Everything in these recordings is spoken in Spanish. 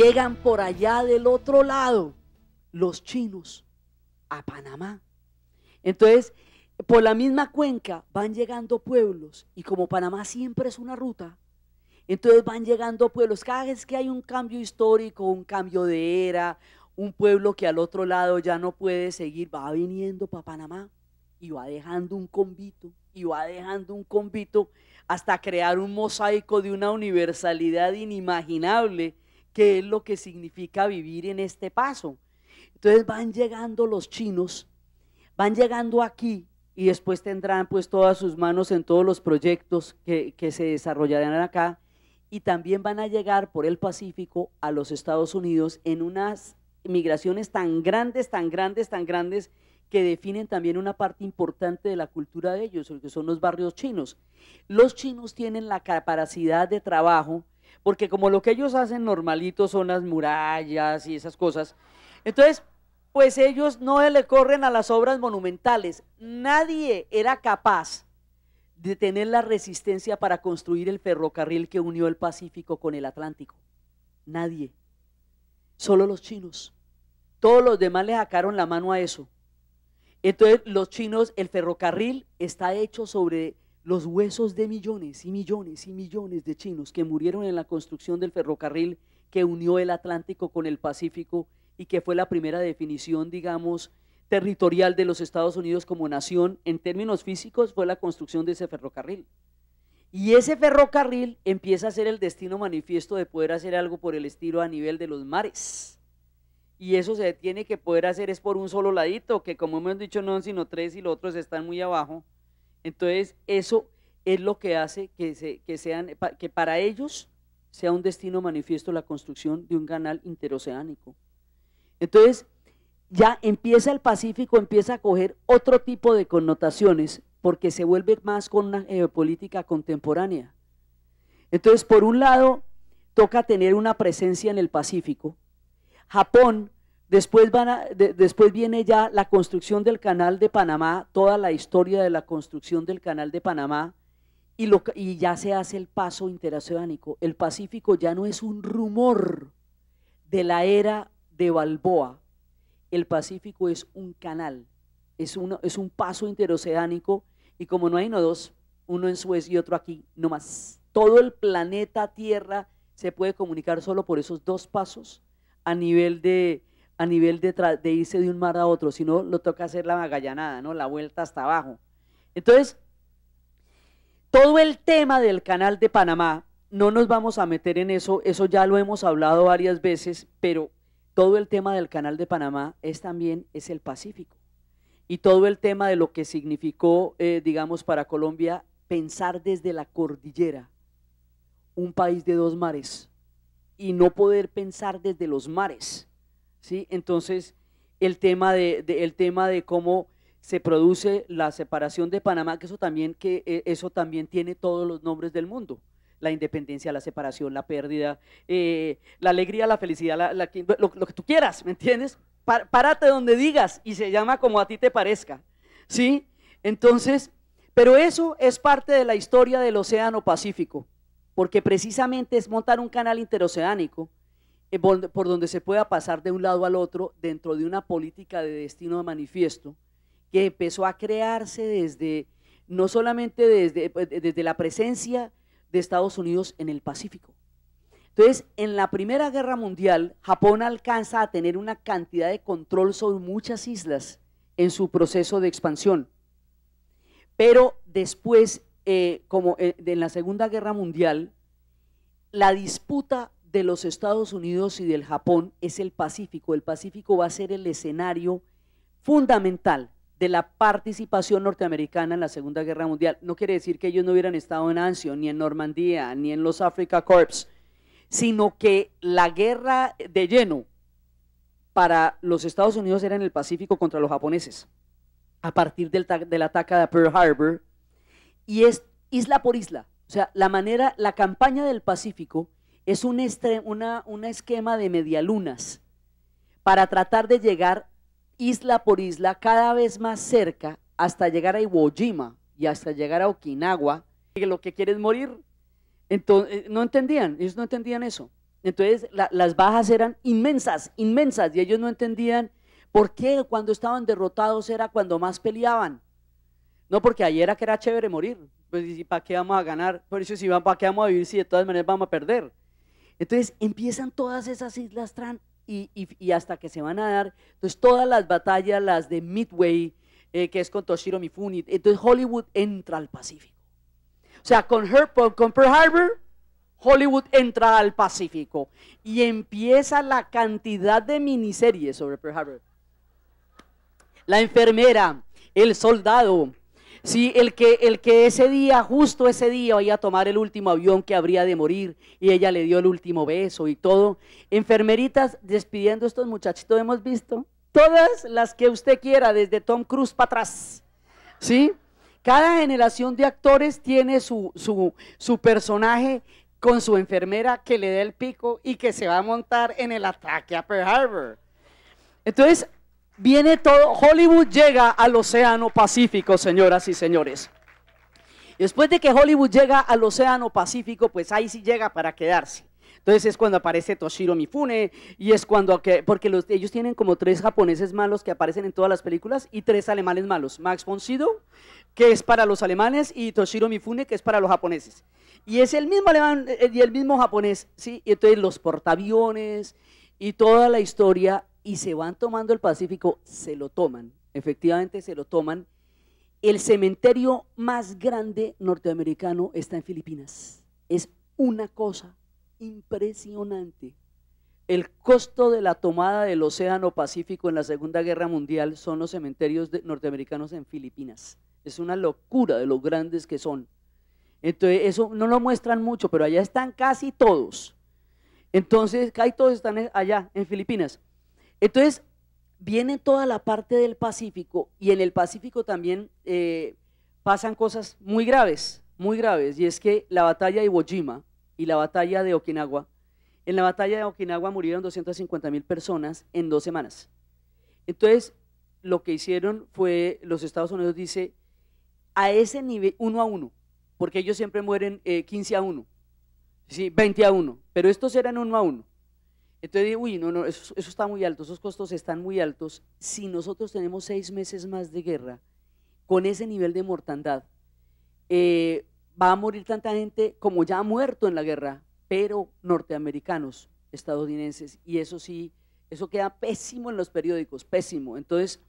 llegan por allá del otro lado los chinos a Panamá. Entonces, por la misma cuenca van llegando pueblos y como Panamá siempre es una ruta, entonces van llegando pueblos. Cada vez que hay un cambio histórico, un cambio de era, un pueblo que al otro lado ya no puede seguir, va viniendo para Panamá y va dejando un convito, y va dejando un convito hasta crear un mosaico de una universalidad inimaginable qué es lo que significa vivir en este paso. Entonces van llegando los chinos, van llegando aquí y después tendrán pues todas sus manos en todos los proyectos que, que se desarrollarán acá y también van a llegar por el Pacífico a los Estados Unidos en unas migraciones tan grandes, tan grandes, tan grandes que definen también una parte importante de la cultura de ellos, que son los barrios chinos. Los chinos tienen la capacidad de trabajo porque como lo que ellos hacen normalito son las murallas y esas cosas, entonces, pues ellos no le corren a las obras monumentales. Nadie era capaz de tener la resistencia para construir el ferrocarril que unió el Pacífico con el Atlántico. Nadie. Solo los chinos. Todos los demás le sacaron la mano a eso. Entonces los chinos, el ferrocarril está hecho sobre los huesos de millones y millones y millones de chinos que murieron en la construcción del ferrocarril que unió el Atlántico con el Pacífico y que fue la primera definición, digamos, territorial de los Estados Unidos como nación en términos físicos fue la construcción de ese ferrocarril. Y ese ferrocarril empieza a ser el destino manifiesto de poder hacer algo por el estilo a nivel de los mares. Y eso se tiene que poder hacer es por un solo ladito, que como hemos dicho no, sino tres y los otros están muy abajo. Entonces, eso es lo que hace que, se, sean, que para ellos sea un destino manifiesto la construcción de un canal interoceánico. Entonces, ya empieza el Pacífico, empieza a coger otro tipo de connotaciones, porque se vuelve más con una geopolítica contemporánea. Entonces, por un lado, toca tener una presencia en el Pacífico. Japón Después, van después viene ya la construcción del canal de Panamá, toda la historia de la construcción del canal de Panamá, y, lo, y ya se hace el paso interoceánico. El Pacífico ya no es un rumor de la era de Balboa. El Pacífico es un canal, es, uno, es un paso interoceánico, y como no hay nodos, uno en Suez y otro aquí, no más. Todo el planeta Tierra se puede comunicar solo por esos dos pasos a nivel de a nivel de, de, irse de un mar a otro, sino lo toca hacer la magallanada, ¿no? La vuelta hasta abajo. Entonces, todo el tema del canal de Panamá, no nos vamos a meter en eso, eso ya lo hemos hablado varias veces, pero todo el tema del canal de Panamá es también es el Pacífico. Y todo el tema de lo que significó, eh, digamos, para Colombia pensar desde la cordillera, un país de dos mares, y no poder pensar desde los mares ¿sí? Entonces, el tema de, el tema de cómo se produce la separación de Panamá, que eso también, que eh, eso también tiene todos los nombres del mundo. La independencia, la separación, la pérdida, eh, la alegría, la felicidad, lo, que tú quieras, ¿me entiendes? párate donde digas y se llama como a ti te parezca, ¿sí? Entonces, pero eso es parte de la historia del Océano Pacífico, porque precisamente es montar un canal interoceánico eh, por donde se pueda pasar de un lado al otro dentro de una política de destino de manifiesto que empezó a crearse desde, no solamente desde, eh, desde la presencia de Estados Unidos en el Pacífico. Entonces, en la Primera Guerra Mundial, Japón alcanza a tener una cantidad de control sobre muchas islas en su proceso de expansión. Pero después, eh, como en la Segunda Guerra Mundial, la disputa de los Estados Unidos y del Japón es el Pacífico. El Pacífico va a ser el escenario fundamental de la participación norteamericana en la Segunda Guerra Mundial. No quiere decir que ellos no hubieran estado en Anzio, ni en Normandía, ni en los Africa Corps, sino que la guerra de lleno para los Estados Unidos era en el Pacífico contra los japoneses, a partir del, ataque de Pearl Harbor, y es isla por isla. O sea, la manera, la campaña del Pacífico es un, una, un esquema de medialunas para tratar de llegar isla por isla cada vez más cerca hasta llegar a Iwo Jima y hasta llegar a Okinawa, que lo que quiere es morir. Entonces, eh, no entendían, ellos no entendían eso. Entonces las bajas eran inmensas, inmensas, y ellos no entendían por qué cuando estaban derrotados era cuando más peleaban. No porque ayer era que era chévere morir, pues ¿y para qué vamos a ganar? Por eso si van, ¿para qué vamos a vivir si de todas maneras vamos a perder? Entonces empiezan todas esas islas Tran y, hasta que se van a dar, entonces todas las batallas, las de Midway, eh, que es con Toshiro Mifune, entonces Hollywood entra al Pacífico. O sea, con, con Pearl Harbor, Hollywood entra al Pacífico y empieza la cantidad de miniseries sobre Pearl Harbor. La enfermera, el soldado, Sí, el que, el que ese día, justo ese día, iba a tomar el último avión que habría de morir y ella le dio el último beso y todo. Enfermeritas despidiendo a estos muchachitos, hemos visto todas las que usted quiera, desde Tom Cruise para atrás. ¿Sí? Cada generación de actores tiene su, su personaje con su enfermera que le da el pico y que se va a montar en el ataque a Pearl Harbor. Entonces, viene todo, Hollywood llega al Océano Pacífico, señoras y señores. Después de que Hollywood llega al Océano Pacífico, pues ahí sí llega para quedarse. Entonces es cuando aparece Toshiro Mifune y es cuando, porque los, ellos tienen como tres japoneses malos que aparecen en todas las películas y tres alemanes malos. Max von Sydow, que es para los alemanes, y Toshiro Mifune, que es para los japoneses. Y es el mismo alemán eh, y el mismo japonés, ¿sí? Y entonces los portaaviones y toda la historia y se van tomando el Pacífico, se lo toman, efectivamente se lo toman. El cementerio más grande norteamericano está en Filipinas. Es una cosa impresionante. El costo de la tomada del Océano Pacífico en la Segunda Guerra Mundial son los cementerios norteamericanos en Filipinas. Es una locura de lo grandes que son. Entonces, eso no lo muestran mucho, pero allá están casi todos. Entonces, casi todos están eh, allá en Filipinas. Entonces, viene toda la parte del Pacífico y en el Pacífico también eh, pasan cosas muy graves, muy graves, y es que la batalla de Iwo Jima y la batalla de Okinawa, en la batalla de Okinawa murieron 250 mil personas en dos semanas. Entonces, lo que hicieron fue, los Estados Unidos dice, a ese nivel, uno a uno, porque ellos siempre mueren 15 eh, a uno, ¿sí? 20 a uno, pero estos eran uno a uno. Entonces uy, no, no, eso, está muy alto, esos costos están muy altos. Si nosotros tenemos seis meses más de guerra, con ese nivel de mortandad, eh, va a morir tanta gente como ya ha muerto en la guerra, pero norteamericanos, estadounidenses, y eso sí, eso queda pésimo en los periódicos, pésimo. Entonces,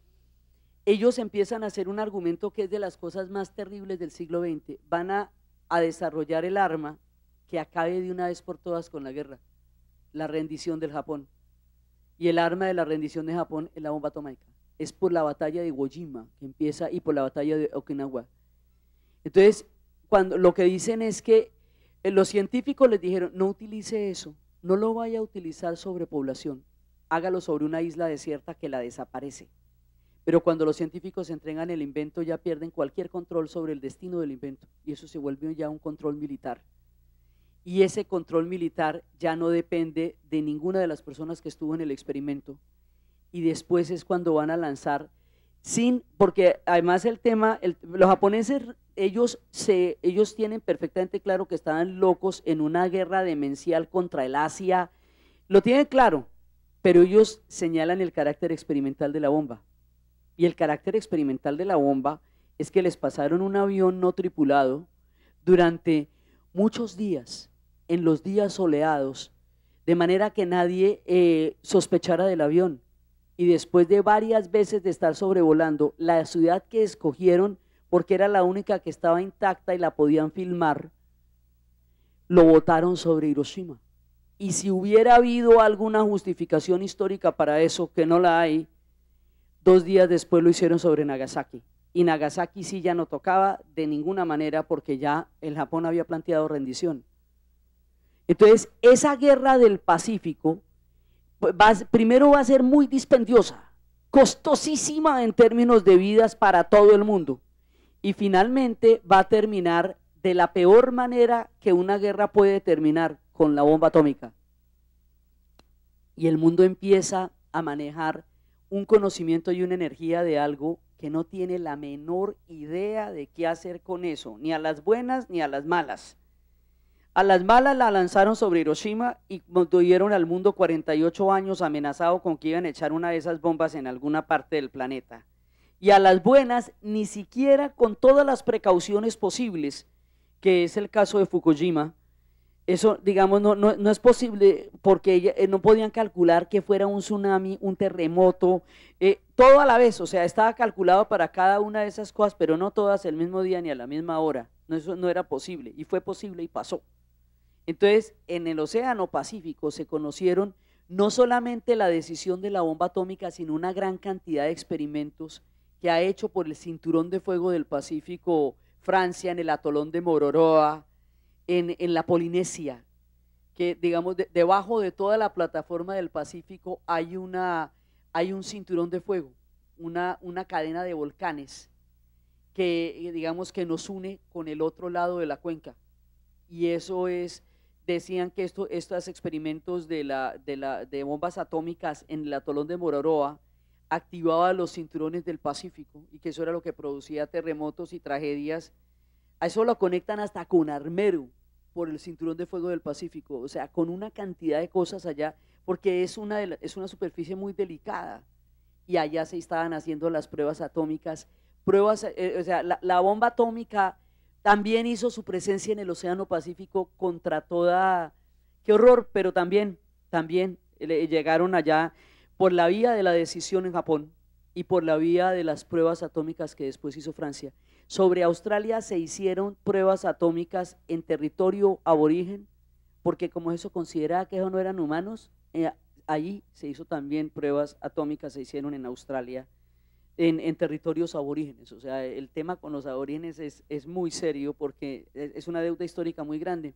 ellos empiezan a hacer un argumento que es de las cosas más terribles del siglo XX. Van a desarrollar el arma que acabe de una vez por todas con la guerra la rendición del Japón. Y el arma de la rendición de Japón es la bomba atómica. Es por la batalla de Iwo Jima que empieza y por la batalla de Okinawa. Entonces, cuando lo que dicen es que eh, los científicos les dijeron, no utilice eso, no lo vaya a utilizar sobre población, hágalo sobre una isla desierta que la desaparece. Pero cuando los científicos entregan el invento ya pierden cualquier control sobre el destino del invento y eso se vuelve ya un control militar y ese control militar ya no depende de ninguna de las personas que estuvo en el experimento. Y después es cuando van a lanzar sin, porque además el tema, los japoneses, ellos, se, ellos tienen perfectamente claro que estaban locos en una guerra demencial contra el Asia, lo tienen claro, pero ellos señalan el carácter experimental de la bomba. Y el carácter experimental de la bomba es que les pasaron un avión no tripulado durante muchos días en los días soleados, de manera que nadie eh, sospechara del avión. Y después de varias veces de estar sobrevolando la ciudad que escogieron, porque era la única que estaba intacta y la podían filmar, lo votaron sobre Hiroshima. Y si hubiera habido alguna justificación histórica para eso, que no la hay, dos días después lo hicieron sobre Nagasaki. Y Nagasaki sí ya no tocaba de ninguna manera porque ya el Japón había planteado rendición. Entonces, esa guerra del Pacífico pues, primero va a ser muy dispendiosa, costosísima en términos de vidas para todo el mundo. Y finalmente va a terminar de la peor manera que una guerra puede terminar, con la bomba atómica. Y el mundo empieza a manejar un conocimiento y una energía de algo que no tiene la menor idea de qué hacer con eso, ni a las buenas ni a las malas. A las malas la lanzaron sobre Hiroshima y tuvieron al mundo 48 años amenazado con que iban a echar una de esas bombas en alguna parte del planeta. Y a las buenas, ni siquiera con todas las precauciones posibles, que es el caso de Fukushima, eso, digamos, no, es posible porque eh, no podían calcular que fuera un tsunami, un terremoto, eh, todo a la vez, o sea, estaba calculado para cada una de esas cosas, pero no todas el mismo día ni a la misma hora, no, eso no era posible, y fue posible y pasó. Entonces, en el Océano Pacífico se conocieron no solamente la decisión de la bomba atómica, sino una gran cantidad de experimentos que ha hecho por el Cinturón de Fuego del Pacífico Francia, en el atolón de Mororoa, en, en la Polinesia, que digamos, debajo de toda la plataforma del Pacífico hay, una, hay un cinturón de fuego, una, una cadena de volcanes que digamos que nos une con el otro lado de la cuenca. Y eso es decían que esto, estos experimentos de, la, de, la, de bombas atómicas en el atolón de Mororoa activaba los cinturones del Pacífico y que eso era lo que producía terremotos y tragedias. A eso lo conectan hasta con Armeru, por el cinturón de fuego del Pacífico, o sea, con una cantidad de cosas allá, porque es una, es una superficie muy delicada y allá se estaban haciendo las pruebas atómicas. Pruebas, eh, o sea, la bomba atómica también hizo su presencia en el Océano Pacífico contra toda... Qué horror, pero también, también eh, llegaron allá por la vía de la decisión en Japón y por la vía de las pruebas atómicas que después hizo Francia. Sobre Australia se hicieron pruebas atómicas en territorio aborigen, porque como eso consideraba que eso no eran humanos, ahí eh, allí se hizo también pruebas atómicas, se hicieron en Australia en, territorios aborígenes. O sea, el tema con los aborígenes es, es muy serio porque es una deuda histórica muy grande.